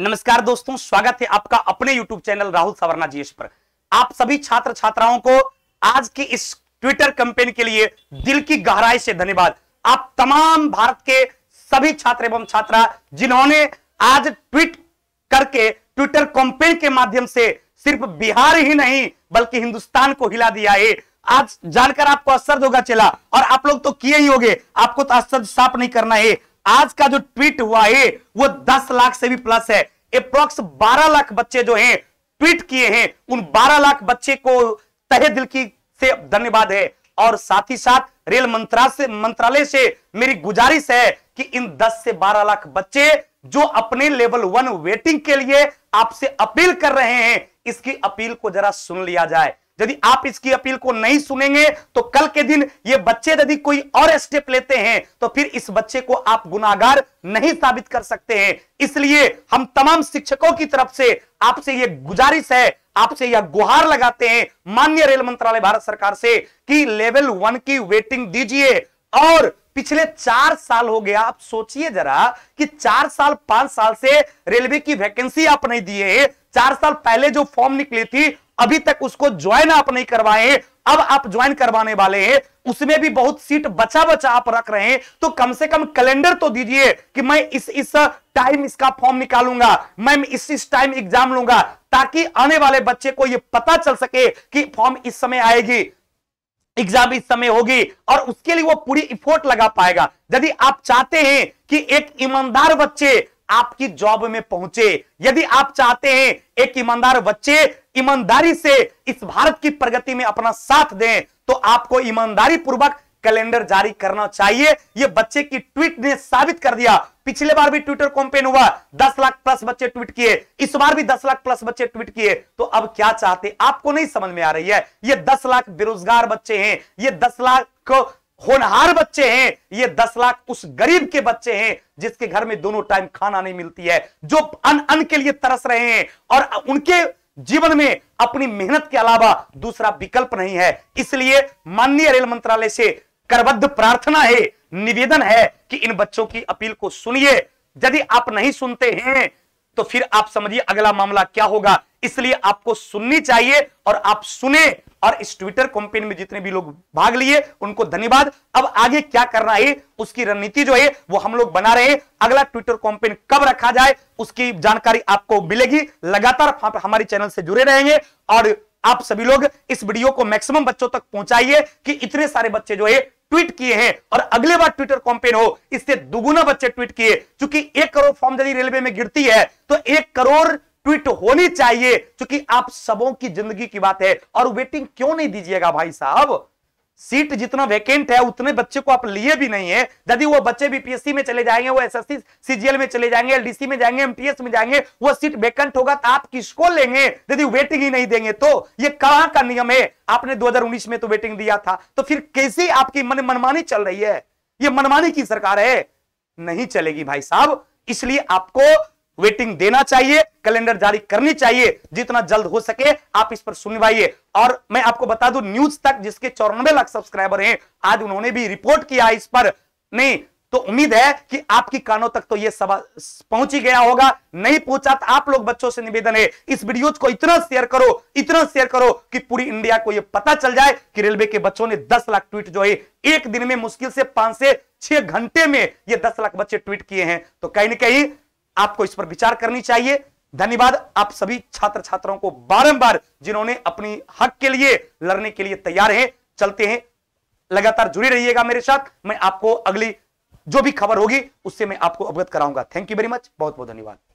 नमस्कार दोस्तों स्वागत है आपका अपने YouTube चैनल राहुल सवरना जी पर आप सभी छात्र छात्राओं को आज की इस ट्विटर कंपेन के लिए दिल की गहराई से धन्यवाद आप तमाम भारत के सभी छात्र एवं छात्रा जिन्होंने आज ट्वीट करके ट्विटर कंपेन के माध्यम से सिर्फ बिहार ही नहीं बल्कि हिंदुस्तान को हिला दिया है आज जानकर आपको आश्चर्य होगा चला और आप लोग तो किए ही होंगे आपको तो आश्चर्य साफ नहीं करना है आज का जो ट्वीट हुआ है वो दस लाख से भी प्लस है अप्रोक्स बारह लाख बच्चे जो हैं ट्वीट किए हैं उन बारह लाख बच्चे को तहे दिल की से धन्यवाद है और साथ ही साथ रेल मंत्रालय मंत्रालय से मेरी गुजारिश है कि इन 10 से 12 लाख बच्चे जो अपने लेवल वन वेटिंग के लिए आपसे अपील कर रहे हैं इसकी अपील को जरा सुन लिया जाए यदि आप इसकी अपील को नहीं सुनेंगे तो कल के दिन ये बच्चे यदि कोई और स्टेप लेते हैं तो फिर इस बच्चे को आप गुनागार नहीं साबित कर सकते हैं इसलिए हम तमाम शिक्षकों की तरफ से आपसे ये गुजारिश है आपसे यह गुहार लगाते हैं मान्य रेल मंत्रालय भारत सरकार से कि लेवल वन की वेटिंग दीजिए और पिछले चार साल हो गया आप सोचिए जरा कि चार साल पांच साल से रेलवे की वैकेंसी आप नहीं दिए चार साल पहले जो फॉर्म निकली थी अभी तक उसको ज्वाइन आप नहीं करवाए अब आप ज्वाइन करवाने वाले हैं उसमें भी बहुत सीट बचा बचा आप रख रहे हैं तो कम से कम कैलेंडर तो दीजिए कि मैं इस इस टाइम इसका फॉर्म निकालूंगा मैं इस इस टाइम एग्जाम लूंगा ताकि आने वाले बच्चे को यह पता चल सके कि फॉर्म इस समय आएगी एग्जाम इस समय होगी और उसके लिए वो पूरी इफोर्ट लगा पाएगा यदि आप चाहते हैं कि एक ईमानदार बच्चे आपकी जॉब में पहुंचे यदि आप चाहते हैं एक ईमानदार बच्चे ईमानदारी से इस भारत की प्रगति में अपना साथ दें तो आपको ईमानदारी पूर्वक कैलेंडर जारी करना चाहिए यह बच्चे की ट्वीट ने साबित कर दिया पिछले बार भी ट्विटर कॉम्पेन हुआ दस लाख प्लस बच्चे ट्वीट किए इस बार भी दस लाख प्लस बच्चे ट्वीट किए तो अब क्या चाहते आपको नहीं समझ में आ रही है ये दस लाख बेरोजगार बच्चे हैं ये दस लाख होनहार बच्चे हैं ये दस लाख उस गरीब के बच्चे हैं जिसके घर में दोनों टाइम खाना नहीं मिलती है जो अन अन के लिए तरस रहे हैं और उनके जीवन में अपनी मेहनत के अलावा दूसरा विकल्प नहीं है इसलिए माननीय रेल मंत्रालय से करबद्ध प्रार्थना है निवेदन है कि इन बच्चों की अपील को सुनिए यदि आप नहीं सुनते हैं तो फिर आप समझिए अगला मामला क्या होगा इसलिए आपको सुननी चाहिए और आप सुने और इस ट्विटर कंपेन में जितने भी लोग भाग लिए उनको धन्यवाद अब आगे क्या करना है उसकी रणनीति जो है वो हम लोग बना रहे हैं अगला ट्विटर कंपेन कब रखा जाए उसकी जानकारी आपको मिलेगी लगातार हमारे चैनल से जुड़े रहेंगे और आप सभी लोग इस वीडियो को मैक्सिमम बच्चों तक पहुंचाइए कि इतने सारे बच्चे जो है ट्वीट किए हैं और अगले बार ट्विटर कॉम्पेन हो इससे दुगुना बच्चे ट्वीट किए क्योंकि एक करोड़ फॉर्म यदि रेलवे में गिरती है तो एक करोड़ ट्वीट होनी चाहिए क्योंकि आप सबों की जिंदगी की बात है और वेटिंग क्यों नहीं दीजिएगा भाई साहब सीट जितना वैकेंट है उतने बच्चे को आप लिए भी नहीं है यदि वो बच्चे बीपीएससी में चले जाएंगे वो एसएससी सीजीएल में चले जाएंगे एलडीसी में जाएंगे एमटीएस में जाएंगे वो सीट वैकेंट होगा तो आप किसको लेंगे यदि वेटिंग ही नहीं देंगे तो ये कहां का नियम है आपने 2019 में तो वेटिंग दिया था तो फिर कैसी आपकी मन मनमानी चल रही है ये मनमानी की सरकार है नहीं चलेगी भाई साहब इसलिए आपको वेटिंग देना चाहिए कैलेंडर जारी करनी चाहिए जितना जल्द हो सके आप इस पर सुनवाइए और मैं आपको बता दूं न्यूज तक जिसके चौरानवे लाख सब्सक्राइबर हैं आज उन्होंने भी रिपोर्ट किया इस पर नहीं तो उम्मीद है कि आपकी कानों तक तो यह सवाल पहुंच ही गया होगा नहीं पहुंचा तो आप लोग बच्चों से निवेदन है इस वीडियो को इतना शेयर करो इतना शेयर करो कि पूरी इंडिया को यह पता चल जाए कि रेलवे के बच्चों ने 10 लाख ट्वीट जो है एक दिन में मुश्किल से पांच से छह घंटे में ये 10 लाख बच्चे ट्वीट किए हैं तो कहीं ना कहीं आपको इस पर विचार करनी चाहिए धन्यवाद आप सभी छात्र छात्राओं को बारंबार जिन्होंने अपनी हक के लिए लड़ने के लिए तैयार हैं चलते हैं लगातार जुड़े रहिएगा मेरे साथ मैं आपको अगली जो भी खबर होगी उससे मैं आपको अवगत कराऊंगा थैंक यू वेरी मच बहुत बहुत धन्यवाद